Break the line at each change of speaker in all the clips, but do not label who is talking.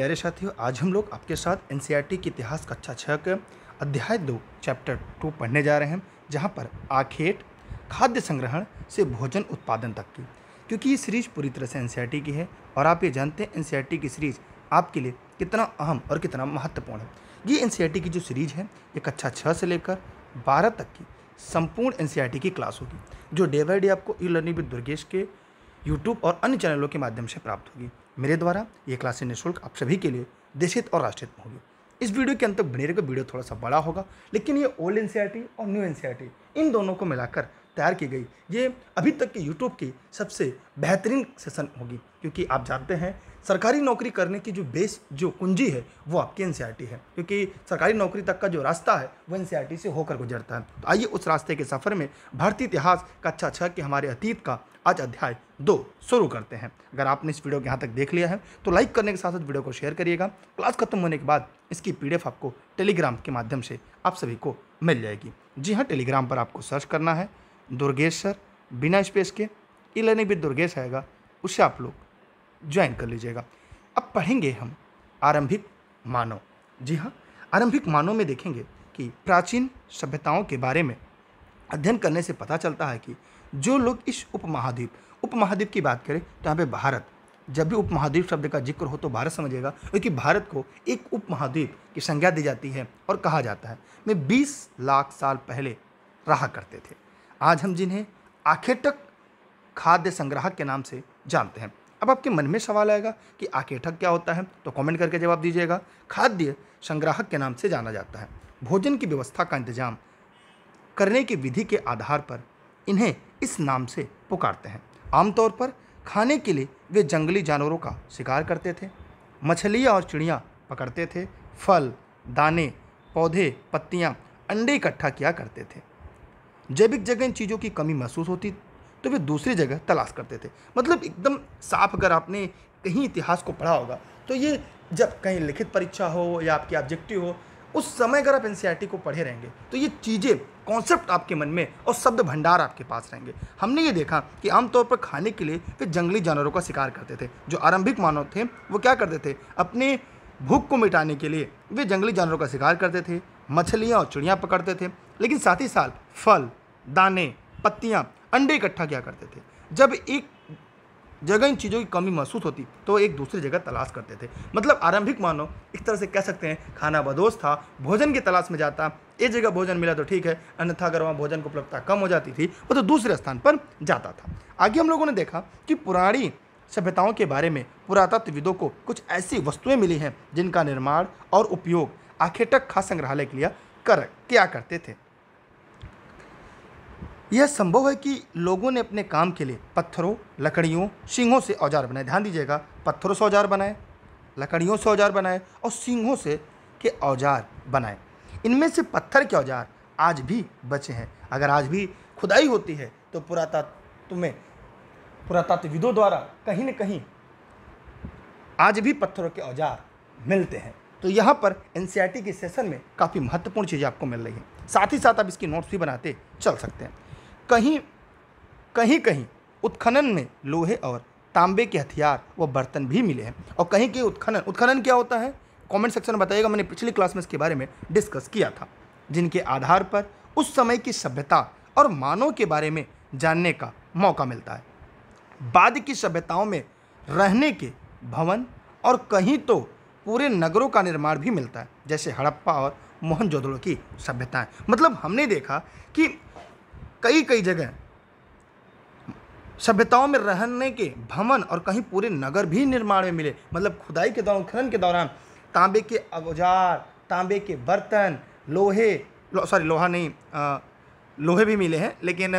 प्यारे साथियों आज हम लोग आपके साथ एन e की इतिहास कक्षा अच्छा छः अध्याय दो चैप्टर टू पढ़ने जा रहे हैं जहाँ पर आखेट खाद्य संग्रहण से भोजन उत्पादन तक की क्योंकि ये सीरीज पूरी तरह से एन e की है और आप ये जानते हैं एन e की सीरीज़ आपके लिए कितना अहम और कितना महत्वपूर्ण है ये एन की जो सीरीज़ है ये कक्षा छः से लेकर बारह तक की संपूर्ण एन की क्लास होगी जो डे बाई डे आपको ई लर्निंग विद दुर्गेश के यूट्यूब और अन्य चैनलों के माध्यम से प्राप्त होगी मेरे द्वारा ये क्लासें निःशुल्क आप सभी के लिए देशित और राष्ट्रित होगी इस वीडियो के अंत तक बने रहेगा वीडियो थोड़ा सा बड़ा होगा लेकिन ये ओल्ड एन e और न्यू एन e इन दोनों को मिलाकर तैयार की गई ये अभी तक की यूट्यूब की सबसे बेहतरीन सेशन होगी क्योंकि आप जानते हैं सरकारी नौकरी करने की जो बेस जो कुंजी है वो आपकी एन e है क्योंकि सरकारी नौकरी तक का जो रास्ता है वो एन से होकर गुजरता है तो आइए उस रास्ते के सफ़र में भारतीय इतिहास का अच्छा अच्छा कि हमारे अतीत का आज अध्याय दो शुरू करते हैं अगर आपने इस वीडियो के यहाँ तक देख लिया है तो लाइक करने के साथ साथ वीडियो को शेयर करिएगा क्लास खत्म होने के बाद इसकी पी आपको टेलीग्राम के माध्यम से आप सभी को मिल जाएगी जी हाँ टेलीग्राम पर आपको सर्च करना है दुर्गेश सर बिना स्पेस के ई लर्निंग भी दुर्गेश आएगा उससे आप लोग ज्वाइन कर लीजिएगा अब पढ़ेंगे हम आरंभिक मानव जी हाँ आरंभिक मानव में देखेंगे कि प्राचीन सभ्यताओं के बारे में अध्ययन करने से पता चलता है कि जो लोग इस उपमहाद्वीप उपमहाद्वीप की बात करें तो यहाँ पे भारत जब भी उपमहाद्वीप शब्द का जिक्र हो तो भारत समझेगा क्योंकि भारत को एक उपमहाद्वीप की संज्ञा दी जाती है और कहा जाता है वे 20 लाख साल पहले रहा करते थे आज हम जिन्हें आखेटक खाद्य संग्राहक के नाम से जानते हैं अब आपके मन में सवाल आएगा कि आखेटक क्या होता है तो कमेंट करके जवाब दीजिएगा खाद्य संग्राहक के नाम से जाना जाता है भोजन की व्यवस्था का इंतजाम करने की विधि के आधार पर इन्हें इस नाम से पुकारते हैं आमतौर पर खाने के लिए वे जंगली जानवरों का शिकार करते थे मछलियाँ और चिड़ियाँ पकड़ते थे फल दाने पौधे पत्तियाँ अंडे इकट्ठा किया करते थे जैविक जगह इन चीज़ों की कमी महसूस होती तो वे दूसरी जगह तलाश करते थे मतलब एकदम साफ अगर आपने कहीं इतिहास को पढ़ा होगा तो ये जब कहीं लिखित परीक्षा हो या आपकी ऑब्जेक्टिव हो उस समय अगर आप एन e को पढ़े रहेंगे तो ये चीज़ें कॉन्सेप्ट आपके मन में और शब्द भंडार आपके पास रहेंगे हमने ये देखा कि आमतौर पर खाने के लिए वे जंगली जानवरों का शिकार करते थे जो आरंभिक मानव थे वो क्या करते थे अपने भूख को मिटाने के लिए वे जंगली जानवरों का शिकार करते थे मछलियाँ और चिड़ियाँ पकड़ते थे लेकिन साथ ही साथ फल दाने पत्तियाँ अंडे इकट्ठा किया करते थे जब एक जगह इन चीज़ों की कमी महसूस होती तो एक दूसरी जगह तलाश करते थे मतलब आरंभिक मानव एक तरह से कह सकते हैं खाना बदोश था भोजन की तलाश में जाता एक जगह भोजन मिला तो ठीक है अन्यथा अगर वहाँ भोजन की उपलब्धता कम हो जाती थी वो तो दूसरे स्थान पर जाता था आगे हम लोगों ने देखा कि पुरानी सभ्यताओं के बारे में पुरातत्वविदों को कुछ ऐसी वस्तुएं मिली हैं जिनका निर्माण और उपयोग आखेटक खास संग्रहालय के लिए कर किया करते थे यह संभव है कि लोगों ने अपने काम के लिए पत्थरों लकड़ियों सिंहों से औजार बनाए ध्यान दीजिएगा पत्थरों से औजार बनाए लकड़ियों से औजार बनाए और सिंहों से के औजार बनाए इनमें से पत्थर के औजार आज भी बचे हैं अगर आज भी खुदाई होती है तो पुरातत्व में पुरातत्वविदों द्वारा कहीं न कहीं आज भी पत्थरों के औजार मिलते हैं तो यहाँ पर एन के सेशन में काफ़ी महत्वपूर्ण चीज़ें आपको मिल रही हैं साथ ही साथ आप इसकी नोट्स भी बनाते चल सकते हैं कहीं कहीं कहीं उत्खनन में लोहे और तांबे के हथियार व बर्तन भी मिले हैं और कहीं के उत्खनन उत्खनन क्या होता है कमेंट सेक्शन में बताइएगा मैंने पिछली क्लास में इसके बारे में डिस्कस किया था जिनके आधार पर उस समय की सभ्यता और मानव के बारे में जानने का मौका मिलता है बाद की सभ्यताओं में रहने के भवन और कहीं तो पूरे नगरों का निर्माण भी मिलता है जैसे हड़प्पा और मोहनजोदड़ो की सभ्यताएं मतलब हमने देखा कि कई कई जगह सभ्यताओं में रहने के भवन और कहीं पूरे नगर भी निर्माण में मिले मतलब खुदाई के दौरान खनन के दौरान तांबे के औजार तांबे के बर्तन लोहे लो, सॉरी लोहा नहीं आ, लोहे भी मिले हैं लेकिन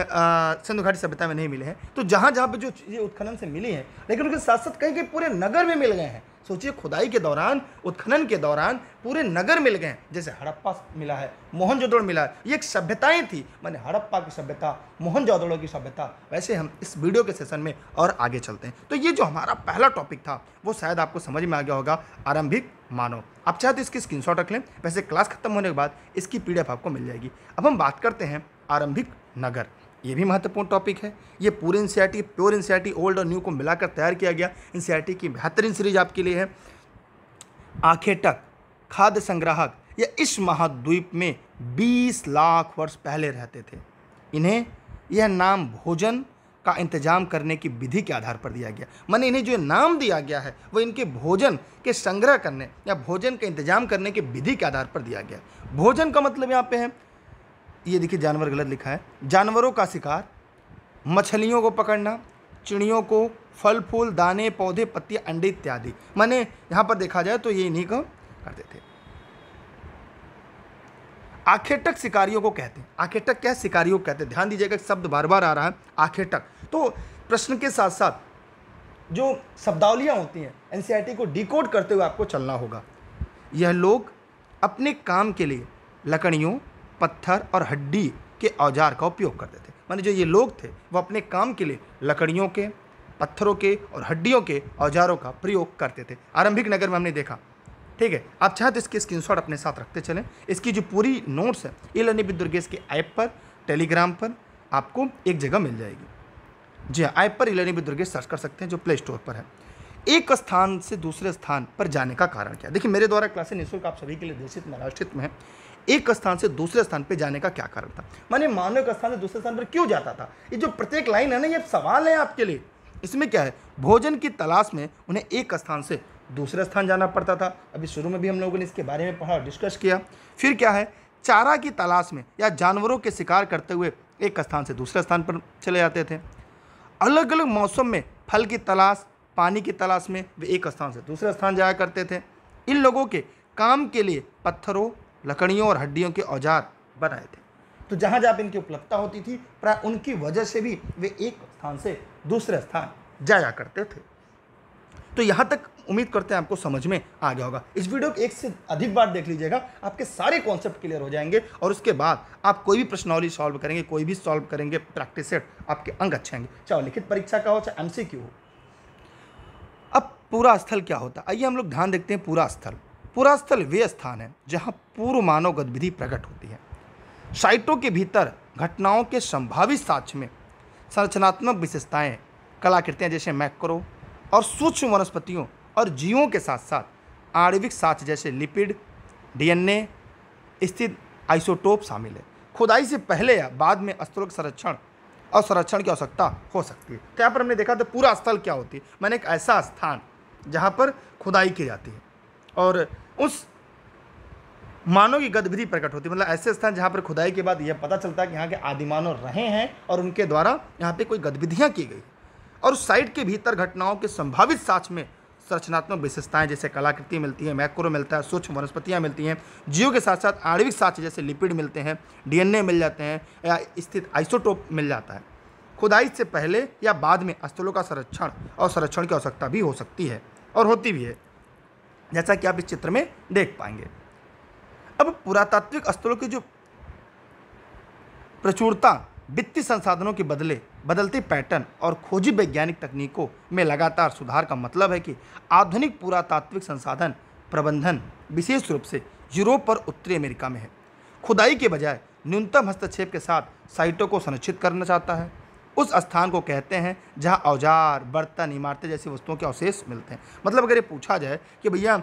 सिंधु घाटी सभ्यता में नहीं मिले हैं तो जहाँ जहाँ पे जो चीज़ें उत्खनन से मिली हैं लेकिन उनके साथ साथ कहीं कहीं पूरे नगर में मिल गए हैं सोचिए खुदाई के दौरान उत्खनन के दौरान पूरे नगर मिल गए जैसे हड़प्पा मिला है मोहनजोदड़ मिला है ये एक सभ्यताएँ थी मैंने हड़प्पा की सभ्यता मोहनजोदड़ो की सभ्यता वैसे हम इस वीडियो के सेशन में और आगे चलते हैं तो ये जो हमारा पहला टॉपिक था वो शायद आपको समझ में आ गया होगा आरंभिक मानव आप चाहे तो इसकी स्क्रीन रख लें वैसे क्लास खत्म होने के बाद इसकी पी आपको मिल जाएगी अब हम बात करते हैं आरंभिक नगर ये भी महत्वपूर्ण टॉपिक है ये पूरी एन प्योर एन ओल्ड और न्यू को मिलाकर तैयार किया गया एन की बेहतरीन सीरीज आपके लिए है टक खाद्य संग्राहक या इस महाद्वीप में 20 लाख वर्ष पहले रहते थे इन्हें यह नाम भोजन का इंतजाम करने की विधि के आधार पर दिया गया मैंने इन्हें जो नाम दिया गया है वो इनके भोजन के संग्रह करने या भोजन का इंतजाम करने के विधि के आधार पर दिया गया भोजन का मतलब यहाँ पे है ये देखिए जानवर गलत लिखा है जानवरों का शिकार मछलियों को पकड़ना चिड़ियों को फल फूल दाने पौधे पत्ती अंडे इत्यादि माने यहाँ पर देखा जाए तो ये इन्हीं को करते थे आखेटक शिकारियों को कहते हैं आखेटक क्या शिकारियों को कहते हैं ध्यान दीजिएगा शब्द बार बार आ रहा है आखेटक तो प्रश्न के साथ साथ जो शब्दावलियाँ होती हैं एन e को डिकोड करते हुए आपको चलना होगा यह लोग अपने काम के लिए लकड़ियों पत्थर और हड्डी के औजार का उपयोग करते थे माने जो ये लोग थे वो अपने काम के लिए लकड़ियों के पत्थरों के और हड्डियों के औजारों का प्रयोग करते थे आरंभिक नगर में हमने देखा ठीक है आप चाहे तो इसके स्क्रीनशॉट अपने साथ रखते चलें इसकी जो पूरी नोट्स है ई लर्निंग विद दुर्गेश के ऐप पर टेलीग्राम पर आपको एक जगह मिल जाएगी जी हाँ ऐप पर e learning with Durgesh search कर सकते हैं जो प्ले स्टोर पर है एक स्थान से दूसरे स्थान पर जाने का कारण क्या देखिए मेरे द्वारा क्लासें निःशुल्क आप सभी के लिए देशित महाराष्ट्र में है एक स्थान से दूसरे स्थान पर जाने का क्या कारण था माने मानव एक स्थान से दूसरे स्थान पर क्यों जाता था ये जो प्रत्येक लाइन है ना ये सवाल है आपके लिए इसमें क्या है भोजन की तलाश में उन्हें एक स्थान से दूसरे स्थान जाना पड़ता था अभी शुरू में भी हम लोगों ने इसके बारे में पढ़ा और डिस्कस किया फिर क्या है चारा की तलाश में या जानवरों के शिकार करते हुए एक स्थान से दूसरे स्थान पर चले जाते थे अलग अलग मौसम में फल की तलाश पानी की तलाश में वे एक स्थान से दूसरे स्थान जाया करते थे इन लोगों के काम के लिए पत्थरों लकड़ियों और हड्डियों के औजार बनाए थे तो जहाँ जहाँ इनकी उपलब्धता होती थी प्राय उनकी वजह से भी वे एक स्थान से दूसरे स्थान जाया करते थे तो यहाँ तक उम्मीद करते हैं आपको समझ में आ गया होगा इस वीडियो को एक से अधिक बार देख लीजिएगा आपके सारे कॉन्सेप्ट क्लियर हो जाएंगे और उसके बाद आप कोई भी प्रश्नावली सॉल्व करेंगे कोई भी सॉल्व करेंगे प्रैक्टिस सेट आपके अंग अच्छे आएंगे चाहे लिखित परीक्षा का हो चाहे एमसीक्यू हो अब पूरा स्थल क्या होता है आइए हम लोग ध्यान देखते हैं पूरा स्थल पुरास्थल वे स्थान है जहाँ पूर्व मानव गतिविधि प्रकट होती है साइटों के भीतर घटनाओं के संभावित साक्ष्य में संरचनात्मक विशेषताएं कलाकृतियाँ जैसे मैक्रो और सूक्ष्म वनस्पतियों और जीवों के साथ साथ आणविक साक्ष्य जैसे लिपिड डीएनए स्थित आइसोटोप शामिल है खुदाई से पहले या बाद में स्थलों के संरक्षण और संरक्षण की आवश्यकता हो सकती है तो यहाँ पर हमने देखा तो पूरा स्थल क्या होती है मैंने एक ऐसा स्थान जहाँ पर खुदाई की जाती है और उस मानव की गतिविधि प्रकट होती है मतलब ऐसे स्थान जहाँ पर खुदाई के बाद यह पता चलता है कि यहाँ के आदि मानव रहे हैं और उनके द्वारा यहाँ पे कोई गतिविधियाँ की गई और उस साइट के भीतर घटनाओं के संभावित साक्ष में संरचनात्मक विशेषताएं जैसे कलाकृति मिलती है मैक्रो मिलता है सूक्ष्म वनस्पतियाँ मिलती हैं जीव के साथ साथ आणविक साक्ष जैसे लिपिड मिलते हैं डीएनए मिल जाते हैं या स्थित आइसोटोप मिल जाता है खुदाई से पहले या बाद में स्थलों का संरक्षण और संरक्षण की आवश्यकता भी हो सकती है और होती भी है जैसा कि आप इस चित्र में देख पाएंगे अब पुरातात्विक स्थलों की जो प्रचुरता वित्तीय संसाधनों के बदले बदलते पैटर्न और खोजी वैज्ञानिक तकनीकों में लगातार सुधार का मतलब है कि आधुनिक पुरातात्विक संसाधन प्रबंधन विशेष रूप से यूरोप और उत्तरी अमेरिका में है खुदाई के बजाय न्यूनतम हस्तक्षेप के साथ साइटों को संरक्षित करना चाहता है उस स्थान को कहते हैं जहाँ औजार बर्तन इमारतें जैसी वस्तुओं के अवशेष मिलते हैं मतलब अगर ये पूछा जाए कि भैया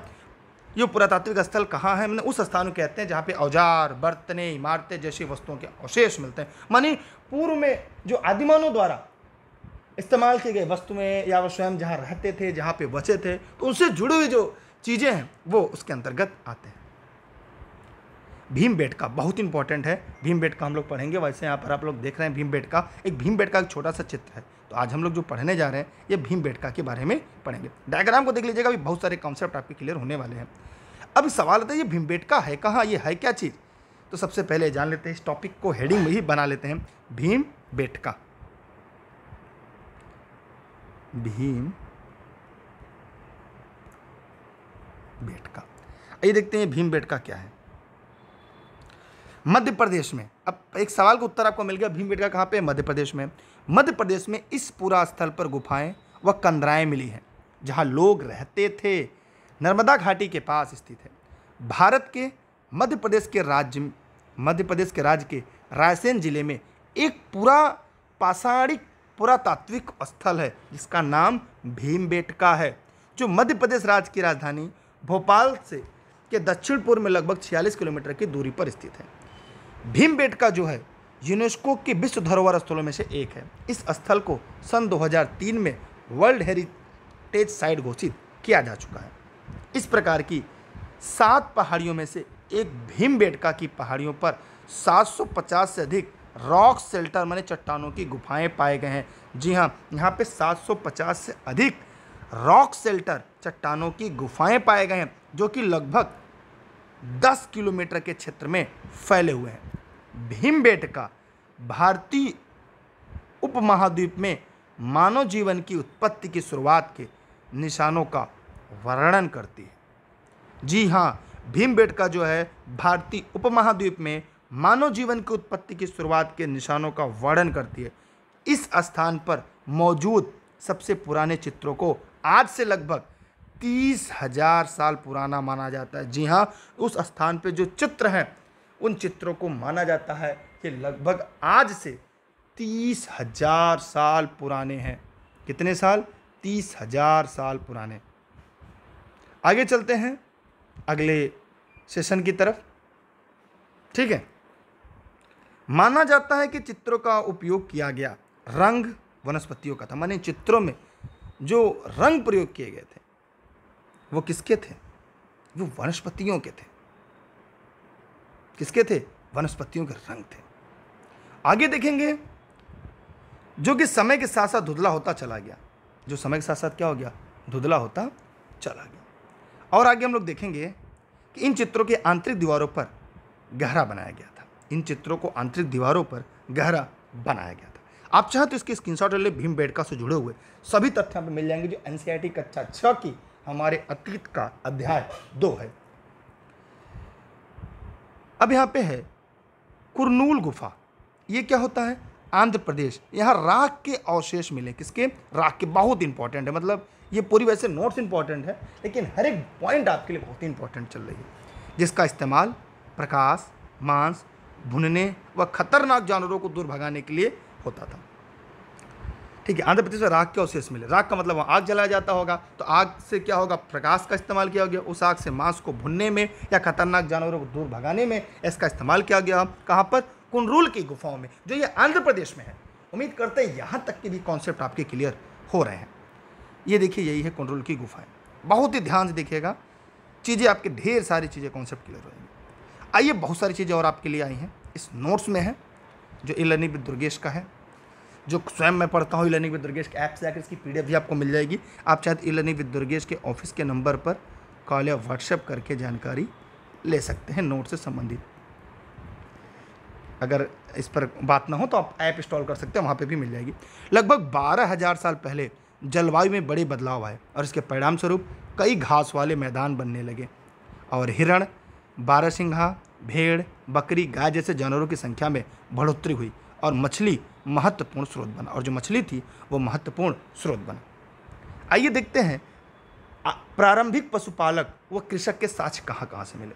ये पुरातात्विक स्थल कहाँ है मैंने उस स्थान को कहते हैं जहाँ पे औजार बर्तने इमारतें जैसी वस्तुओं के अवशेष मिलते हैं मानी पूर्व में जो आदिमानों द्वारा इस्तेमाल किए गए वस्तुएं या वो स्वयं जहाँ रहते थे जहाँ पे बचे थे तो उनसे जुड़ी हुई जो चीज़ें हैं वो उसके अंतर्गत आते हैं भीम बेट का बहुत इंपॉर्टेंट है भीम बेट का हम लोग पढ़ेंगे वैसे यहाँ पर आप लोग देख रहे हैं भीम बेट का एक भीम बेट का एक छोटा सा चित्र है तो आज हम लोग जो पढ़ने जा रहे हैं ये भीम बेटका के बारे में पढ़ेंगे डायग्राम को देख लीजिएगा अभी बहुत सारे कॉन्सेप्ट आपके क्लियर होने वाले हैं अब सवाल आता है ये भीम बेटका है कहाँ ये है क्या चीज़ तो सबसे पहले जान लेते हैं इस टॉपिक को हेडिंग में ही बना लेते हैं भीम बेटका भीम बेटका ये देखते हैं भीम बेटका क्या है मध्य प्रदेश में अब एक सवाल का उत्तर आपको मिल गया भीम बेटका कहाँ पे मध्य प्रदेश में मध्य प्रदेश में इस पूरा स्थल पर गुफाएं व कंदराएं मिली हैं जहाँ लोग रहते थे नर्मदा घाटी के पास स्थित है भारत के मध्य प्रदेश के राज्य मध्य प्रदेश के राज्य के रायसेन जिले में एक पूरा पाषाणिक पुरातात्विक स्थल है जिसका नाम भीमबेटका है जो मध्य प्रदेश राज्य की राजधानी भोपाल से के दक्षिण पूर्व में लगभग 46 किलोमीटर की दूरी पर स्थित है भीमबेटका जो है यूनेस्को के विश्व धरोहर स्थलों में से एक है इस स्थल को सन 2003 में वर्ल्ड हेरिटेज साइट घोषित किया जा चुका है इस प्रकार की सात पहाड़ियों में से एक भीम की पहाड़ियों पर 750 से अधिक रॉक सेल्टर माने चट्टानों की गुफाएं पाए गए हैं जी हाँ यहाँ पे 750 से अधिक रॉक सेल्टर चट्टानों की गुफाएं पाए गए हैं जो कि लगभग 10 किलोमीटर के क्षेत्र में फैले हुए हैं भीमबेटका भारतीय उपमहाद्वीप में मानव जीवन की उत्पत्ति की शुरुआत के निशानों का वर्णन करती है जी हाँ भीमबेटका जो है भारतीय उपमहाद्वीप में मानव जीवन की उत्पत्ति की शुरुआत के निशानों का वर्णन करती है इस स्थान पर मौजूद सबसे पुराने चित्रों को आज से लगभग तीस हजार साल पुराना माना जाता है जी हाँ उस स्थान पे जो चित्र हैं उन चित्रों को माना जाता है कि लगभग आज से तीस हजार साल पुराने हैं कितने साल तीस हजार साल पुराने आगे चलते हैं अगले सेशन की तरफ ठीक है माना जाता है कि चित्रों का उपयोग किया गया रंग वनस्पतियों का था माने चित्रों में जो रंग प्रयोग किए गए थे वो किसके थे वो वनस्पतियों के थे किसके थे वनस्पतियों के रंग थे आगे देखेंगे जो कि समय के साथ साथ धुधला होता चला गया जो समय के साथ साथ क्या हो गया धुधला होता चला गया और आगे हम लोग देखेंगे कि इन चित्रों के आंतरिक दीवारों पर गहरा बनाया गया था इन चित्रों को आंतरिक दीवारों पर गहरा बनाया गया था आप चाहे तो इसके स्क्रीनशॉट ले भीम बेडका से जुड़े हुए सभी तथ्य यहाँ मिल जाएंगे जो एन e कक्षा छः की हमारे अतीत का अध्याय दो है अब यहाँ पे है कुरनूल गुफा ये क्या होता है आंध्र प्रदेश यहाँ राख के अवशेष मिले किसके राख के बहुत इंपॉर्टेंट है मतलब ये पूरी वैसे से नोट्स इंपॉर्टेंट है लेकिन हर एक पॉइंट आपके लिए बहुत ही इंपॉर्टेंट चल रही है जिसका इस्तेमाल प्रकाश मांस भुनने व खतरनाक जानवरों को दूर भगाने के लिए होता था ठीक है आंध्र प्रदेश में राख के अवशेष मिले राख का मतलब वहाँ आग जलाया जाता होगा तो आग से क्या होगा प्रकाश का इस्तेमाल किया गया उस आग से मांस को भुनने में या खतरनाक जानवरों को दूर भगाने में इसका इस्तेमाल किया गया कहाँ पर कुंडरूल की गुफाओं में जो ये आंध्र प्रदेश में है उम्मीद करते हैं यहाँ तक के भी कॉन्सेप्ट आपके क्लियर हो रहे हैं ये देखिए यही है कुंडरूल की गुफाएँ बहुत ही ध्यान से देखिएगा चीज़ें आपके ढेर सारी चीज़ें कॉन्सेप्ट क्लियर हो जाएंगी आइए बहुत सारी चीज़ें और आपके लिए आई हैं इस नोट्स में है जो ए दुर्गेश का है जो स्वयं मैं पढ़ता हूँ इलर्निंग विद दुर्गेश के ऐप से जाकर इसकी पी भी आपको मिल जाएगी आप चाहे तो इलर्निंग विद दुर्गेश के ऑफिस के नंबर पर कॉल या व्हाट्सएप करके जानकारी ले सकते हैं नोट से संबंधित अगर इस पर बात ना हो तो आप ऐप इंस्टॉल कर सकते हैं वहाँ पर भी मिल जाएगी लगभग बारह हज़ार साल पहले जलवायु में बड़े बदलाव आए और इसके परिणाम स्वरूप कई घास वाले मैदान बनने लगे और हिरण बारह भेड़ बकरी गाय जैसे जानवरों की संख्या में बढ़ोतरी हुई और मछली महत्वपूर्ण स्रोत बना और जो मछली थी वो महत्वपूर्ण स्रोत बना आइए देखते हैं प्रारंभिक पशुपालक व कृषक के साक्ष कहाँ कहाँ से मिले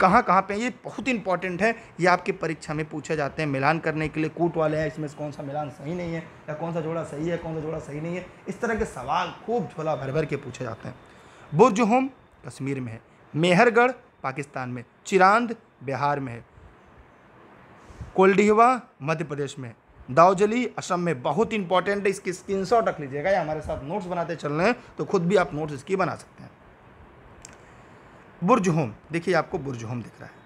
कहाँ कहाँ पे ये बहुत इंपॉर्टेंट है ये आपके परीक्षा में पूछे जाते हैं मिलान करने के लिए कूट वाले हैं इसमें कौन सा मिलान सही नहीं है या कौन सा जोड़ा सही है कौन सा जोड़ा सही नहीं है इस तरह के सवाल खूब झोला भर भर के पूछे जाते हैं बुर्ज होम कश्मीर में है मेहरगढ़ पाकिस्तान में चिरांद बिहार में है कोल्डीहवा मध्य प्रदेश में है दाउजली असम में बहुत इंपॉर्टेंट है इसकी स्क्रीनशॉट रख लीजिएगा या हमारे साथ नोट्स बनाते चल रहे हैं तो खुद भी आप नोट्स इसकी बना सकते हैं बुर्ज होम देखिए आपको बुर्ज होम दिख रहा है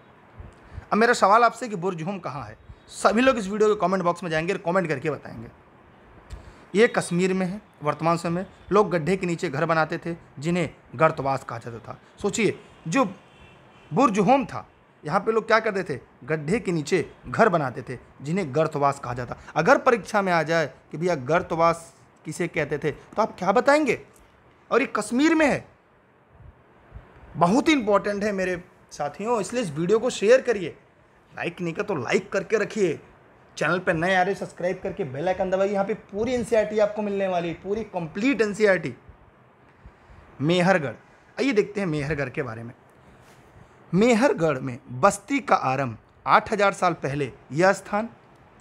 अब मेरा सवाल आपसे कि बुर्ज होम कहाँ है सभी लोग इस वीडियो के कमेंट बॉक्स में जाएंगे और कमेंट करके बताएंगे ये कश्मीर में है वर्तमान समय लोग गड्ढे के नीचे घर बनाते थे जिन्हें गर्तवास कहा जाता था सोचिए जो बुर्ज होम था यहाँ पे लोग क्या करते थे गड्ढे के नीचे घर बनाते थे जिन्हें गर्तवास कहा जाता अगर परीक्षा में आ जाए कि भैया गर्तवास किसे कहते थे तो आप क्या बताएंगे और ये कश्मीर में है बहुत ही इंपॉर्टेंट है मेरे साथियों इसलिए इस वीडियो को शेयर करिए लाइक नहीं कर तो लाइक करके रखिए चैनल पर नए आ रहे सब्सक्राइब करके बेल आइकन दबाइए यहाँ पे पूरी एन आपको मिलने वाली है पूरी कंप्लीट एन मेहरगढ़ आइए देखते हैं मेहरगढ़ के बारे में मेहरगढ़ में बस्ती का आरंभ 8000 साल पहले यह स्थान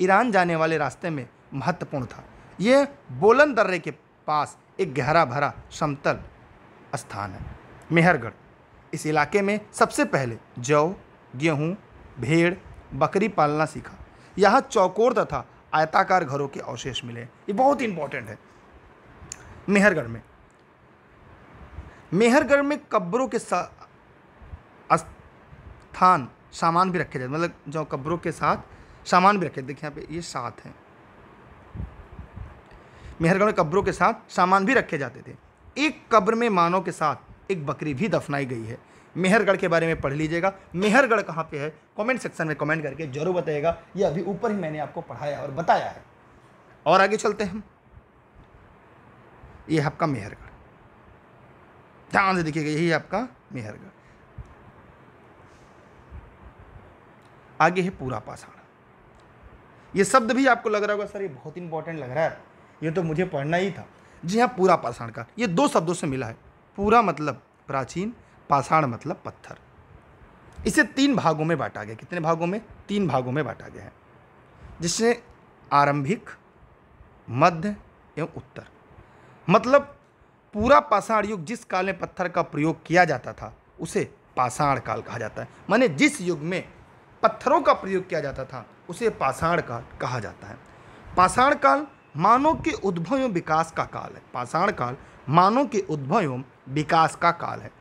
ईरान जाने वाले रास्ते में महत्वपूर्ण था यह बोलन दर्रे के पास एक गहरा भरा समतल स्थान है मेहरगढ़ इस इलाके में सबसे पहले जौ गेहूँ भेड़ बकरी पालना सीखा यहाँ चौकोर तथा आयताकार घरों के अवशेष मिले ये बहुत इंपॉर्टेंट है मेहरगढ़ में मेहरगढ़ में कब्रों के थान सामान भी रखे जाते मतलब जो कब्रों के साथ सामान भी रखे देखिए यहाँ पे ये साथ हैं मेहरगढ़ में कब्रों के साथ सामान भी रखे जाते थे एक कब्र में मानव के साथ एक बकरी भी दफनाई गई है मेहरगढ़ के बारे में पढ़ लीजिएगा मेहरगढ़ कहाँ पे है कमेंट सेक्शन में कमेंट करके जरूर बताइएगा ये अभी ऊपर ही मैंने आपको पढ़ाया और बताया है और आगे चलते हैं हम ये आपका मेहरगढ़ ध्यान से देखिएगा यही आपका मेहरगढ़ आगे है पूरा पाषाण ये शब्द भी आपको लग रहा होगा सर ये बहुत इंपॉर्टेंट लग रहा है ये तो मुझे पढ़ना ही था जी हाँ पूरा पाषाण का ये दो शब्दों से मिला है पूरा मतलब प्राचीन पाषाण मतलब पत्थर इसे तीन भागों में बांटा गया कितने भागों में तीन भागों में बांटा गया है जिसने आरंभिक मध्य एवं उत्तर मतलब पूरा पाषाण युग जिस काल में पत्थर का प्रयोग किया जाता था उसे पाषाण काल कहा जाता है माने जिस युग में पत्थरों का प्रयोग किया जाता था उसे पाषाण काल कहा जाता है पाषाण काल मानव के उद्भव एवं विकास का काल है पाषाण काल मानव के उद्भव एवं विकास का काल है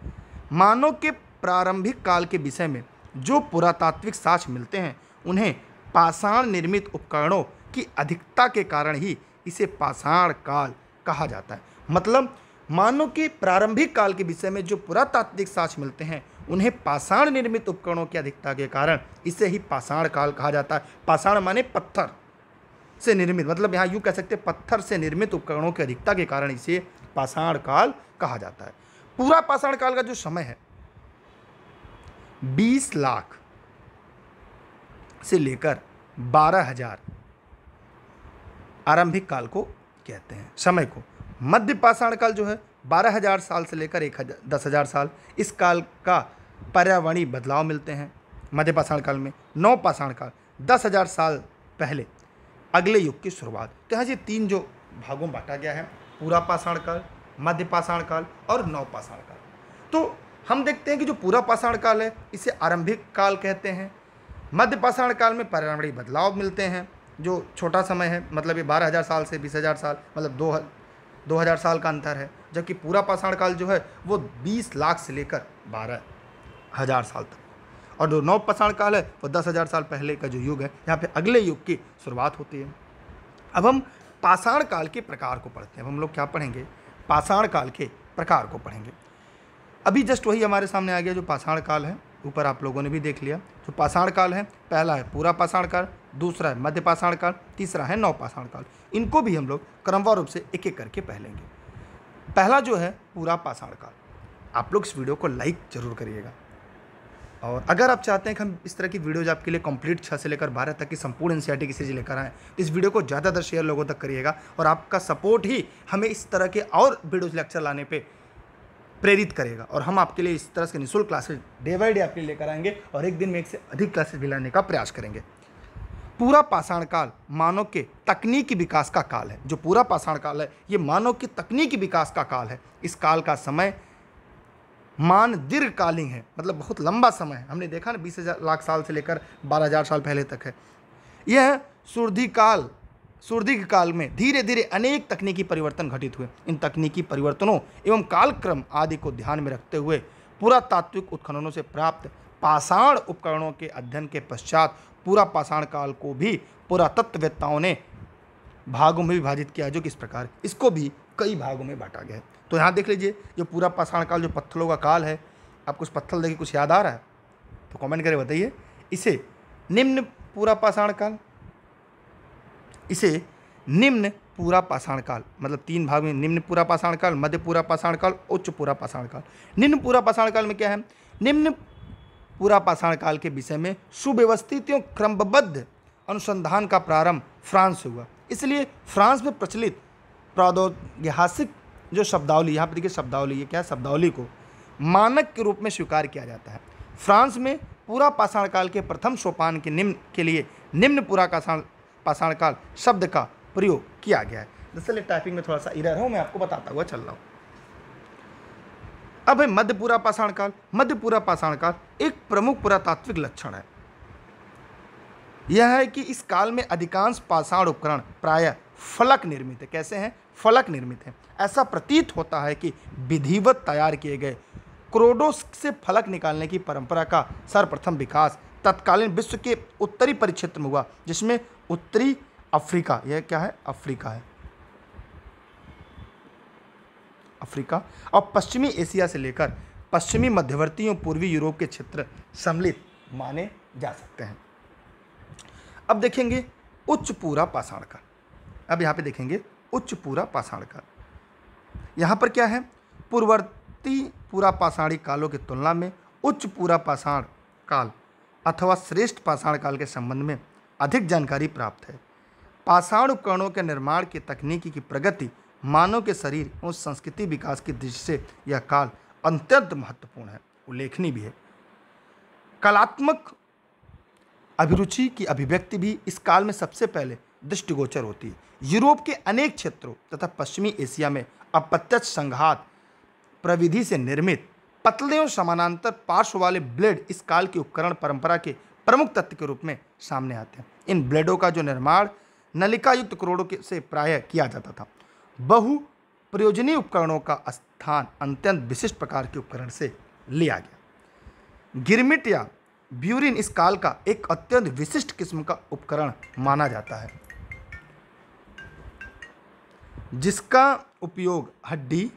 मानव के प्रारंभिक काल के विषय में जो पुरातात्विक साक्ष्य मिलते हैं उन्हें पाषाण निर्मित उपकरणों की अधिकता के कारण ही इसे पाषाण काल कहा जाता है मतलब मानव के प्रारंभिक काल के विषय में जो पुरातात्विक साक्ष्य मिलते हैं उन्हें पाषाण निर्मित उपकरणों की अधिकता के कारण इसे ही पाषाण काल कहा जाता है पाषाण माने पत्थर से निर्मित मतलब यहाँ यूँ कह सकते हैं पत्थर से निर्मित उपकरणों की अधिकता के कारण इसे पाषाण काल कहा जाता है पूरा पाषाण काल का जो समय है बीस लाख से लेकर बारह हजार आरंभिक काल को कहते हैं समय को मध्य पाषाण काल जो है बारह हज़ार साल से लेकर एक हज़ार दस हज़ार साल इस काल का पर्यावरणीय बदलाव मिलते हैं मध्य पाषाण काल में नौ पाषाण काल दस हज़ार साल पहले अगले युग की शुरुआत तो यहाँ से तीन जो भागों बांटा गया है पूरा पाषाण काल मध्य पाषाण काल और नौ पाषाण काल तो हम देखते हैं कि जो पूरा पाषाण काल है इसे आरंभिक काल कहते हैं मध्य पाषाण काल में पर्यावरणीय बदलाव मिलते हैं जो छोटा समय है मतलब ये बारह हज़ार साल से बीस हज़ार साल मतलब दो 2000 साल का अंतर है जबकि पूरा पाषाण काल जो है वो 20 लाख से लेकर बारह हज़ार साल तक और जो नौ पाषाण काल है वो दस हज़ार साल पहले का जो युग है यहाँ पे अगले युग की शुरुआत होती है अब हम पाषाण काल के प्रकार को पढ़ते हैं अब हम लोग क्या पढ़ेंगे पाषाण काल के प्रकार को पढ़ेंगे अभी जस्ट वही हमारे सामने आ गया जो पाषाण काल है ऊपर आप लोगों ने भी देख लिया जो पाषाण काल है पहला है पूरा पाषाण काल दूसरा है मध्य पाषाण काल तीसरा है नवपाषाण काल इनको भी हम लोग क्रमवार रूप से एक एक करके पहलेंगे पहला जो है पूरा पाषाण काल आप लोग इस वीडियो को लाइक जरूर करिएगा और अगर आप चाहते हैं कि हम इस तरह की वीडियोज आपके लिए कंप्लीट छः से लेकर बारह तक की संपूर्ण एन की सीरीज लेकर आएँ तो इस वीडियो को ज़्यादातर शेयर लोगों तक करिएगा और आपका सपोर्ट ही हमें इस तरह के और वीडियोज लेक्चर लाने पर प्रेरित करेगा और हम आपके लिए इस तरह से निःशुल्क क्लासेज डे बाई डे आपके लिए लेकर आएंगे और एक दिन में एक से अधिक क्लासेज भी लाने का प्रयास करेंगे पूरा पाषाण काल मानव के तकनीकी विकास का काल है जो पूरा पाषाण काल है ये मानव के तकनीकी विकास का काल है इस काल का समय मान दीर्घकालीन है मतलब बहुत लंबा समय है हमने देखा ना बीस हजार लाख साल से लेकर बारह हजार साल पहले तक है यह सुर्धि काल काल में धीरे धीरे अनेक तकनीकी परिवर्तन घटित हुए इन तकनीकी परिवर्तनों एवं कालक्रम आदि को ध्यान में रखते हुए पुरातात्विक उत्खननों से प्राप्त पाषाण उपकरणों के अध्ययन के पश्चात पूरा पाषाण काल को भी पुरातत्ववेत्ताओं ने भागों में विभाजित किया जो किस प्रकार इसको भी कई भागों में बांटा गया है तो यहाँ देख लीजिए जो पूरा पाषाण काल जो पत्थरों का काल है आप कुछ पत्थर देखे कुछ याद आ रहा है तो कमेंट करें बताइए इसे निम्न पूरा पाषाण काल इसे निम्न पूरा पाषाण काल मतलब तीन भाग में निम्न पूरा पाषाण काल मध्य पूरा पाषाण काल उच्च पूरा पाषाण काल निम्न पूरा पाषाण काल में क्या है निम्न पूरा पाषाण काल के विषय में सुव्यवस्थित क्रमबद्ध अनुसंधान का प्रारंभ फ्रांस से हुआ इसलिए फ्रांस में प्रचलित प्रौद्योगिहासिक जो शब्दावली यहाँ पर देखिए शब्दावली ये क्या है शब्दावली को मानक के रूप में स्वीकार किया जाता है फ्रांस में पूरा पाषाण काल के प्रथम सोपान के निम्न के लिए निम्न पूरा काषाण पाषाण काल शब्द का प्रयोग किया गया है दरअसल टाइपिंग में थोड़ा सा इधर हूँ मैं आपको बताता हुआ चल रहा हूँ अब है मध्यपुरा पाषाण काल मध्यपुरा पाषाण काल एक प्रमुख पुरातात्विक लक्षण है यह है कि इस काल में अधिकांश पाषाण उपकरण प्रायः फलक निर्मित है कैसे हैं फलक निर्मित हैं ऐसा प्रतीत होता है कि विधिवत तैयार किए गए क्रोडोस से फलक निकालने की परंपरा का सर्वप्रथम विकास तत्कालीन विश्व के उत्तरी परिक्षेत्र में हुआ जिसमें उत्तरी अफ्रीका यह क्या है अफ्रीका है अफ्रीका और पश्चिमी एशिया से लेकर पश्चिमी मध्यवर्ती और पूर्वी यूरोप के क्षेत्र सम्मिलित माने जा सकते हैं अब देखेंगे उच्च पूरा पाषाण का अब यहाँ पे देखेंगे उच्च पूरा पाषाण का यहाँ पर क्या है पूर्ववर्ती पूरा पाषाणी कालों की तुलना में उच्च पूरा पाषाण काल अथवा श्रेष्ठ पाषाण काल के संबंध में अधिक जानकारी प्राप्त है पाषाण उपकरणों के निर्माण की तकनीकी की प्रगति मानव के शरीर और संस्कृति विकास की दृष्टि से यह काल अत्यंत महत्वपूर्ण है उल्लेखनीय भी है कलात्मक अभिरुचि की अभिव्यक्ति भी इस काल में सबसे पहले दृष्टिगोचर होती है यूरोप के अनेक क्षेत्रों तथा पश्चिमी एशिया में अप्रत्यक्ष संघात प्रविधि से निर्मित पतले और समानांतर पार्श्व वाले ब्लेड इस काल की उपकरण परंपरा के प्रमुख तत्व के रूप में सामने आते हैं इन ब्लेडों का जो निर्माण नलिकायुक्त करोड़ों से प्राय किया जाता था बहु प्रयोजनीय उपकरणों का स्थान अत्यंत विशिष्ट प्रकार के उपकरण से लिया गया गिरमिट या ब्यूरिन इस काल का एक अत्यंत विशिष्ट किस्म का उपकरण माना जाता है जिसका उपयोग हड्डी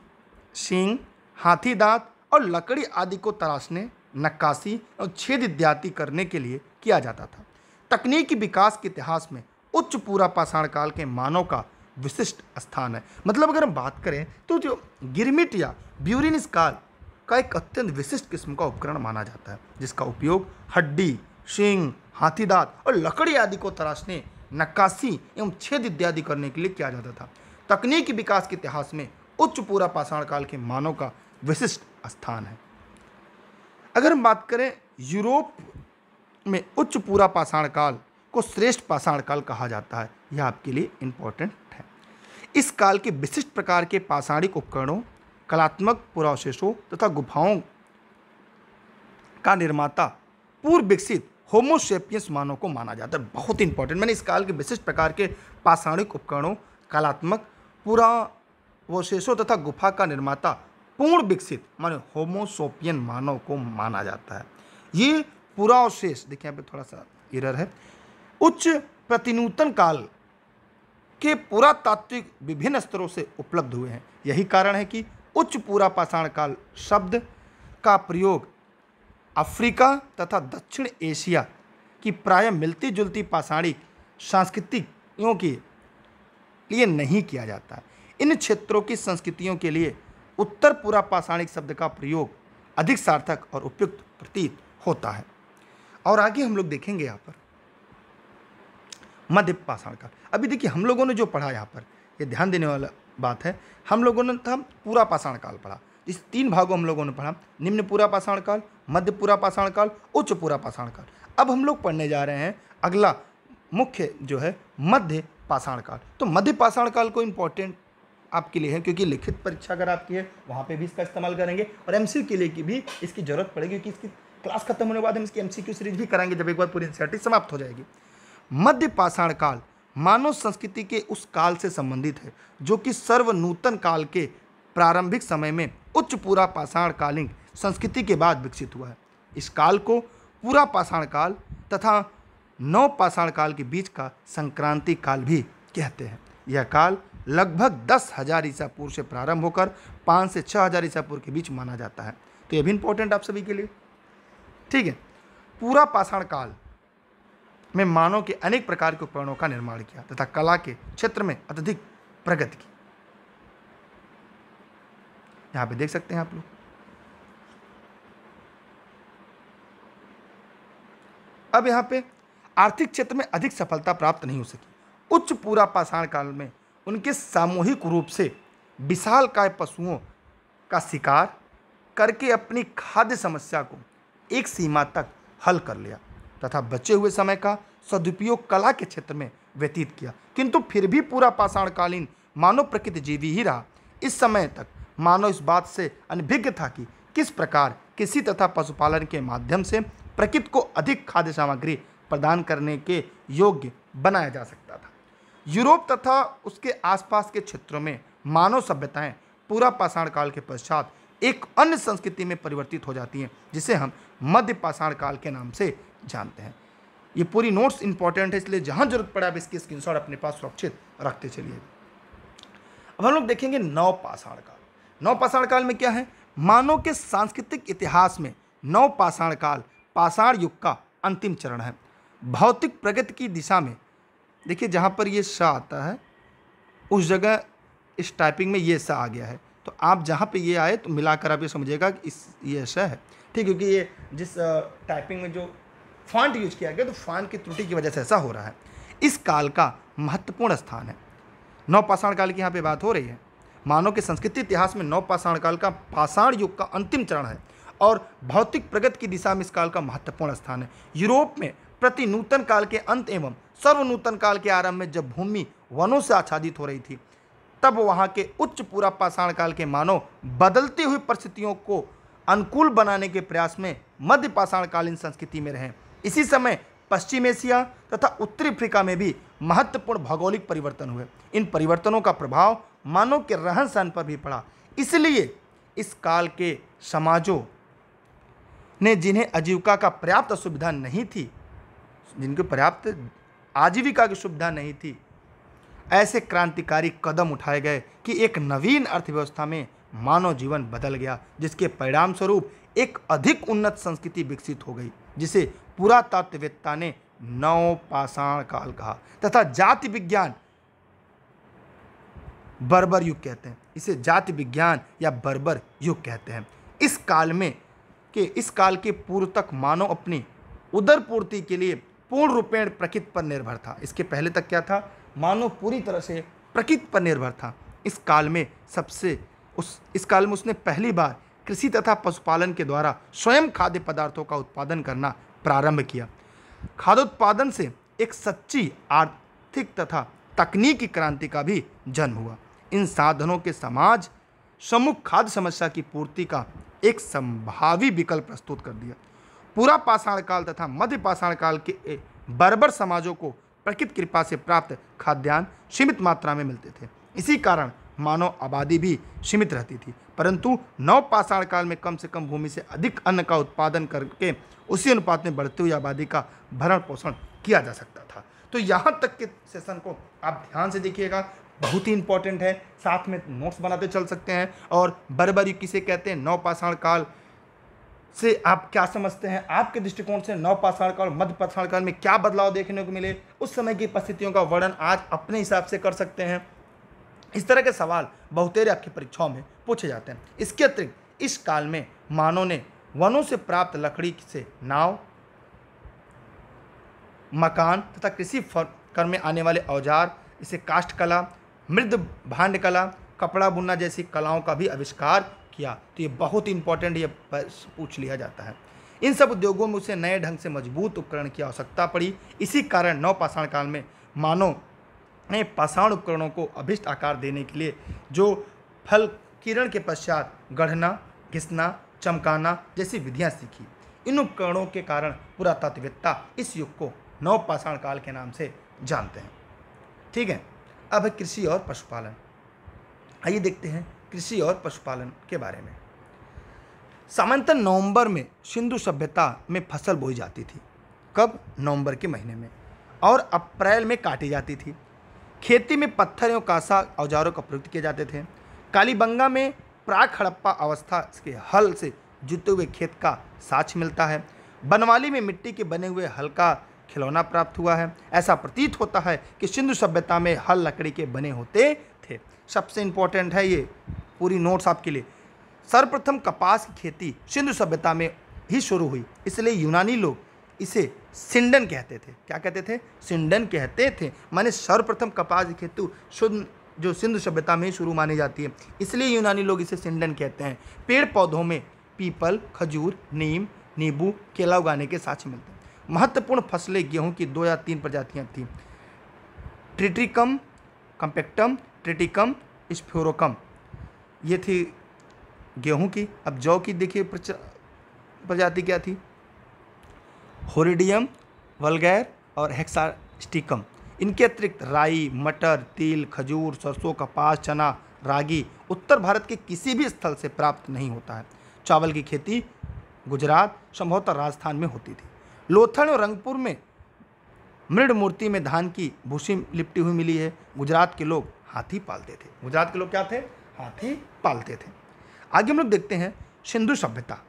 शींग हाथी दांत और लकड़ी आदि को तराशने नक्काशी और छेद इत्यादि करने के लिए किया जाता था तकनीकी विकास के इतिहास में उच्च पूरा पाषाण काल के मानव का विशिष्ट स्थान है मतलब अगर हम बात करें तो जो गिरमिट या ब्यूरिन काल का एक अत्यंत विशिष्ट किस्म का उपकरण माना जाता है जिसका उपयोग हड्डी शिंग हाथी दांत और लकड़ी आदि को तराशने नक्काशी एवं छेद इत्यादि करने के लिए किया जाता था तकनीकी विकास के इतिहास में उच्च पूरा पाषाण काल के मानव का विशिष्ट स्थान है अगर हम बात करें यूरोप में उच्च पूरा पाषाण काल को श्रेष्ठ पाषाण काल कहा जाता है यह आपके लिए इम्पोर्टेंट है इस काल के विशिष्ट प्रकार के पाषाणिक उपकरणों कलात्मक पुरावशेषों तथा गुफाओं का निर्माता पूर्व विकसित होमोसेपियंस मानव को माना जाता है बहुत इंपॉर्टेंट मैंने इस काल के विशिष्ट प्रकार के पाषाणिक उपकरणों कलात्मक पुरावशेषों तथा गुफा का निर्माता पूर्ण विकसित माने होमोसोपियन मानव को माना जाता है ये पुरावशेष देखिए यहाँ पे थोड़ा सा इरर है उच्च प्रतिनूतन काल के पुरातात्विक विभिन्न स्तरों से उपलब्ध हुए हैं यही कारण है कि उच्च पूरा पाषाण काल शब्द का प्रयोग अफ्रीका तथा दक्षिण एशिया की प्राय मिलती जुलती पाषाणिक सांस्कृतियों के लिए नहीं किया जाता इन क्षेत्रों की संस्कृतियों के लिए उत्तर पूरा पाषाणिक शब्द का प्रयोग अधिक सार्थक और उपयुक्त प्रतीत होता है और आगे हम लोग देखेंगे यहाँ पर मध्य पाषाण काल अभी देखिए हम लोगों ने जो पढ़ा यहाँ पर ये ध्यान देने वाला बात है हम लोगों ने था पूरा पाषाण काल पढ़ा इस तीन भागों हम लोगों ने पढ़ा निम्न पूरा पाषाण काल मध्य पूरा पाषाण काल उच्च पूरा पाषाण काल अब हम लोग पढ़ने जा रहे हैं अगला मुख्य जो है मध्य पाषाण काल तो मध्य पाषाण काल को इम्पोर्टेंट आपके लिए है क्योंकि लिखित परीक्षा अगर आपकी है वहाँ पे भी इसका इस्तेमाल करेंगे और एम के लिए की भी इसकी ज़रूरत पड़ेगी क्योंकि इसकी क्लास खत्म होने के बाद हम इसकी एम सीरीज भी कराएंगे जब एक बार पूरी एन e समाप्त हो जाएगी मध्य पाषाण काल मानव संस्कृति के उस काल से संबंधित है जो कि सर्वनूतन काल के प्रारंभिक समय में उच्च पूरा पाषाण कालिंग संस्कृति के बाद विकसित हुआ है इस काल को पूरा पाषाण काल तथा नौ पाषाण काल के बीच का संक्रांति काल भी कहते हैं यह काल लगभग दस हज़ार ईसा पूर्व से प्रारंभ होकर पाँच से छः हज़ार ईसा पूर्व के बीच माना जाता है तो यह भी इम्पोर्टेंट आप सभी के लिए ठीक है पूरा पाषाण काल में मानव के अनेक प्रकार के उपकरणों का निर्माण किया तथा कला के क्षेत्र में अत्यधिक प्रगति की यहाँ पे देख सकते हैं आप लोग अब यहाँ पे आर्थिक क्षेत्र में अधिक सफलता प्राप्त नहीं हो सकी उच्च पूरा पाषाण काल में उनके सामूहिक रूप से विशाल काय पशुओं का शिकार करके अपनी खाद्य समस्या को एक सीमा तक हल कर लिया तथा बचे हुए समय का सदुपयोग कला के क्षेत्र में व्यतीत किया किंतु फिर भी पूरा पाषाणकालीन मानव प्रकृति जीवी ही रहा इस समय तक मानव इस बात से अनभिज्ञ था कि किस प्रकार किसी तथा पशुपालन के माध्यम से प्रकृति को अधिक खाद्य सामग्री प्रदान करने के योग्य बनाया जा सकता था यूरोप तथा उसके आसपास के क्षेत्रों में मानव सभ्यताएं पूरा पाषाण काल के पश्चात एक अन्य संस्कृति में परिवर्तित हो जाती हैं जिसे हम मध्य पाषाण काल के नाम से जानते हैं ये पूरी नोट्स इंपॉर्टेंट है इसलिए जहाँ जरूरत पड़े आप इसकी स्क्रीनशॉट अपने पास सुरक्षित रखते चलिए अब हम लोग देखेंगे नव पाषाण काल नव पाषाण काल में क्या है मानव के सांस्कृतिक इतिहास में नव पाषाण काल पाषाण युग का अंतिम चरण है भौतिक प्रगति की दिशा में देखिए जहाँ पर ये सा आता है उस जगह इस टाइपिंग में ये सा आ गया है तो आप जहाँ पे ये आए तो मिलाकर आप ये समझिएगा कि इस ये श है ठीक क्योंकि ये जिस टाइपिंग में जो फॉन्ट यूज किया गया तो फॉन्ट की त्रुटि की वजह से ऐसा हो रहा है इस काल का महत्वपूर्ण स्थान है नवपाषाण काल की यहाँ पे बात हो रही है मानव के संस्कृति इतिहास में नवपाषाण काल का पाषाण युग का अंतिम चरण है और भौतिक प्रगति की दिशा में इस काल का महत्वपूर्ण स्थान है यूरोप में प्रति नूतन काल के अंत एवं सर्वनूतन काल के आरंभ में जब भूमि वनों से आच्छादित हो रही थी तब वहाँ के उच्च पूरा पाषाण काल के मानव बदलती हुई परिस्थितियों को अनुकूल बनाने के प्रयास में मध्य पाषाण कालीन संस्कृति में रहें इसी समय पश्चिम एशिया तथा उत्तरी अफ्रीका में भी महत्वपूर्ण भौगोलिक परिवर्तन हुए इन परिवर्तनों का प्रभाव मानव के रहन सहन पर भी पड़ा इसलिए इस काल के समाजों ने जिन्हें आजीविका का पर्याप्त सुविधा नहीं थी जिनके पर्याप्त आजीविका की सुविधा नहीं थी ऐसे क्रांतिकारी कदम उठाए गए कि एक नवीन अर्थव्यवस्था में मानव जीवन बदल गया जिसके परिणाम स्वरूप एक अधिक उन्नत संस्कृति विकसित हो गई जिसे पुरातत्ववेत्ता ने नवपाषाण काल कहा तथा जाति विज्ञान बर्बर युग कहते हैं इसे जाति विज्ञान या बर्बर युग कहते हैं इस काल में के इस काल के पूर्व तक मानव अपनी उदर पूर्ति के लिए पूर्ण रूपेण प्रकृति पर निर्भर था इसके पहले तक क्या था मानव पूरी तरह से प्रकृति पर निर्भर था इस काल में सबसे उस इस काल में उसने पहली बार कृषि तथा पशुपालन के द्वारा स्वयं खाद्य पदार्थों का उत्पादन करना प्रारंभ किया खाद्य उत्पादन से एक सच्ची आर्थिक तथा तकनीकी क्रांति का भी जन्म हुआ इन साधनों के समाज सम्मुख खाद्य समस्या की पूर्ति का एक संभावी विकल्प प्रस्तुत कर दिया पूरा पाषाण काल तथा मध्य पाषाण काल के बर्बर समाजों को प्रकृत कृपा से प्राप्त खाद्यान्न सीमित मात्रा में मिलते थे इसी कारण मानव आबादी भी सीमित रहती थी परंतु नवपाषाण काल में कम से कम भूमि से अधिक अन्न का उत्पादन करके उसी अनुपात में बढ़ती हुई आबादी का भरण पोषण किया जा सकता था तो यहाँ तक के सेशन को आप ध्यान से देखिएगा बहुत ही इंपॉर्टेंट है साथ में नोट्स बनाते चल सकते हैं और बरबरी किसे कहते हैं नवपाषाण काल से आप क्या समझते हैं आपके दृष्टिकोण से नव पाषाण काल मध्य पाषाण काल में क्या बदलाव देखने को मिले उस समय की परिस्थितियों का वर्णन आज अपने हिसाब से कर सकते हैं इस तरह के सवाल बहुतेरे आपकी परीक्षाओं में पूछे जाते हैं इसके अतिरिक्त इस काल में मानव ने वनों से प्राप्त लकड़ी से नाव मकान तथा कृषि कर में आने वाले औजार इसे काष्ठ कला मृद भांड कला कपड़ा बुनना जैसी कलाओं का भी आविष्कार किया तो ये बहुत ही इंपॉर्टेंट ये पूछ लिया जाता है इन सब उद्योगों में उसे नए ढंग से मजबूत उपकरण की आवश्यकता पड़ी इसी कारण नौपाषाण काल में मानव अपने पाषाण उपकरणों को अभिष्ट आकार देने के लिए जो फल किरण के पश्चात गढ़ना घिसना चमकाना जैसी विधियाँ सीखी इन उपकरणों के कारण पुरातत्वता इस युग को नवपाषाण काल के नाम से जानते हैं ठीक है अब कृषि और पशुपालन आइए देखते हैं कृषि और पशुपालन के बारे में सामान्यतः नवंबर में सिंधु सभ्यता में फसल बोई जाती थी कब नवंबर के महीने में और अप्रैल में काटी जाती थी खेती में पत्थर एवं कासा औजारों का प्रयुक्त किए जाते थे कालीबंगा में प्राक हड़प्पा अवस्था के हल से जुते हुए खेत का साक्ष मिलता है बनवाली में मिट्टी के बने हुए हल का खिलौना प्राप्त हुआ है ऐसा प्रतीत होता है कि सिंधु सभ्यता में हल लकड़ी के बने होते थे सबसे इम्पोर्टेंट है ये पूरी नोट्स आपके लिए सर्वप्रथम कपास की खेती सिंधु सभ्यता में ही शुरू हुई इसलिए यूनानी लोग इसे सिंडन कहते थे क्या कहते थे सिंडन कहते थे माने सर्वप्रथम कपास की शुद्ध जो सिंधु सभ्यता में ही शुरू मानी जाती है इसलिए यूनानी लोग इसे सिंडन कहते हैं पेड़ पौधों में पीपल खजूर नीम नींबू केला उगाने के साथ मिलते हैं महत्वपूर्ण फसलें गेहूं की दो या तीन प्रजातियां थीं ट्रिटिकम कम्पेक्टम ट्रिटिकम स्फ्योरोकम ये थी गेहूं की अब जौ की देखिए प्रजाति क्या थी होरिडियम वलगैर और हेक्सास्टिकम इनके अतिरिक्त राई मटर तिल खजूर सरसों कपास चना रागी उत्तर भारत के किसी भी स्थल से प्राप्त नहीं होता है चावल की खेती गुजरात संभवतः राजस्थान में होती थी लोथल और रंगपुर में मृण मूर्ति में धान की भूसी लिपटी हुई मिली है गुजरात के लोग हाथी पालते थे गुजरात के लोग क्या थे हाथी पालते थे आगे हम लोग देखते हैं सिंधु सभ्यता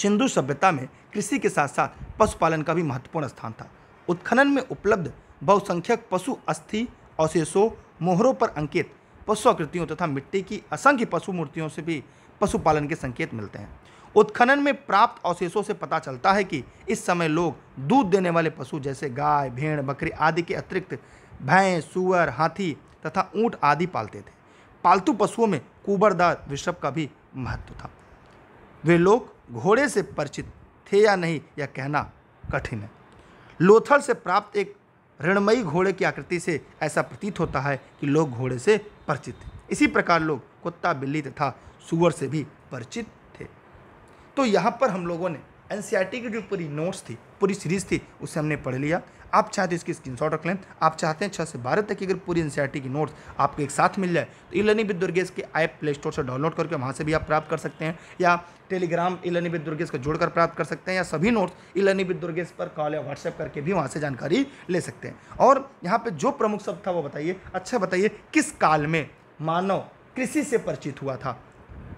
सिंधु सभ्यता में कृषि के साथ साथ पशुपालन का भी महत्वपूर्ण स्थान था उत्खनन में उपलब्ध बहुसंख्यक पशु अस्थि अवशेषों मोहरों पर अंकित पशु आकृतियों तथा मिट्टी की असंख्य पशु मूर्तियों से भी पशुपालन के संकेत मिलते हैं उत्खनन में प्राप्त अवशेषों से पता चलता है कि इस समय लोग दूध देने वाले पशु जैसे गाय भेड़ बकरी आदि के अतिरिक्त भैंस सुअर हाथी तथा ऊँट आदि पालते थे पालतू पशुओं में कुबरदार वृषभ का भी महत्व था वे लोग घोड़े से परिचित थे या नहीं यह कहना कठिन है लोथल से प्राप्त एक ऋणमयी घोड़े की आकृति से ऐसा प्रतीत होता है कि लोग घोड़े से परिचित थे इसी प्रकार लोग कुत्ता बिल्ली तथा सुअर से भी परिचित थे तो यहाँ पर हम लोगों ने एन e की जो पूरी नोट्स थी पूरी सीरीज़ थी उसे हमने पढ़ लिया आप चाहते हैं इसकी स्क्रीनशॉट रख लें आप चाहते हैं छः से बारह तक की अगर पूरी एन की नोट्स आपको एक साथ मिल जाए तो e learning with Durgesh app play store से डाउनलोड करके वहाँ से भी आप प्राप्त कर सकते हैं या Telegram e learning with Durgesh को जोड़कर प्राप्त कर सकते हैं या सभी notes e learning with Durgesh पर कॉल या व्हाट्सएप करके भी वहाँ से जानकारी ले सकते हैं और यहाँ पर जो प्रमुख शब्द था वो बताइए अच्छा बताइए किस काल में मानव कृषि से परिचित हुआ था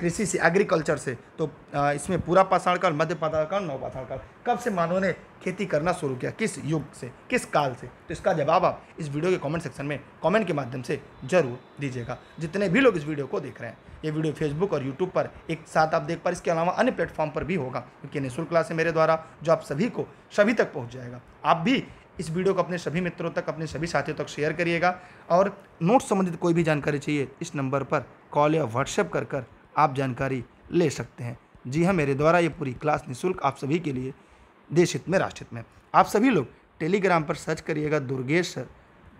कृषि से एग्रीकल्चर से तो इसमें पूरा पाषाण काल मध्य पाषाण काल नौ पाषाण काल कब से मानव ने खेती करना शुरू किया किस युग से किस काल से तो इसका जवाब आप इस वीडियो के कमेंट सेक्शन में कमेंट के माध्यम से जरूर दीजिएगा जितने भी लोग इस वीडियो को देख रहे हैं ये वीडियो फेसबुक और यूट्यूब पर एक साथ आप देख पा इसके अलावा अन्य प्लेटफॉर्म पर भी होगा क्योंकि निःशुल्क क्लास है मेरे द्वारा जो आप सभी को सभी तक पहुँच जाएगा आप भी इस वीडियो को अपने सभी मित्रों तक अपने सभी साथियों तक शेयर करिएगा और नोट्स संबंधित कोई भी जानकारी चाहिए इस नंबर पर कॉल या व्हाट्सएप कर कर आप जानकारी ले सकते हैं जी हाँ मेरे द्वारा ये पूरी क्लास निःशुल्क आप सभी के लिए देश हित में राष्ट्रहित में आप सभी लोग टेलीग्राम पर सर्च करिएगा दुर्गेश सर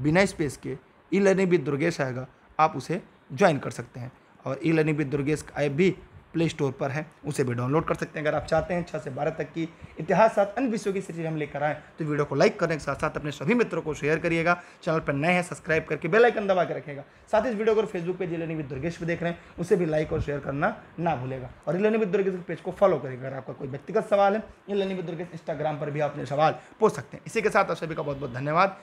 बिना स्पेस के ई लर्निंग विद दुर्गेश आएगा आप उसे ज्वाइन कर सकते हैं और e learning with Durgesh app भी प्ले स्टोर पर है उसे भी डाउनलोड कर सकते हैं अगर आप चाहते हैं छः से बारह तक की इतिहास साथ अन्य विषयों की सीरीज हम लेकर आएँ तो वीडियो को लाइक करने के साथ साथ अपने सभी मित्रों को शेयर करिएगा चैनल पर नए हैं सब्सक्राइब करके बेलाइकन दबा के रखेगा साथ इस वीडियो को Facebook page learning with Durgesh देख रहे हैं उसे भी लाइक और शेयर करना ना भूलेगा और इलेनी विद दुर्गेश पेज को फॉलो करेगा अगर आपका कोई व्यक्तिगत सवाल है इलेनी विद दुर्गेश इंस्टाग्राम पर भी आप अपने सवाल पूछ सकते हैं इसी के साथ आप सभी का बहुत बहुत धन्यवाद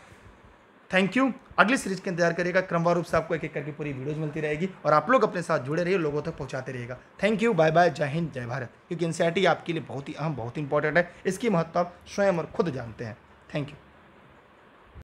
थैंक यू अगली सीरीज के इंतजार करिएगा क्रमवार रूप से आपको एक एक करके पूरी वीडियोज मिलती रहेगी और आप लोग अपने साथ जुड़े रहिए लोगों तक पहुंचाते रहेगा थैंक यू बाय बाय जय हिंद जय भारत क्योंकि एनसीआरटी आपके लिए बहुत ही अहम बहुत इंपॉर्टेंट है इसकी महत्व आप स्वयं और खुद जानते हैं थैंक यू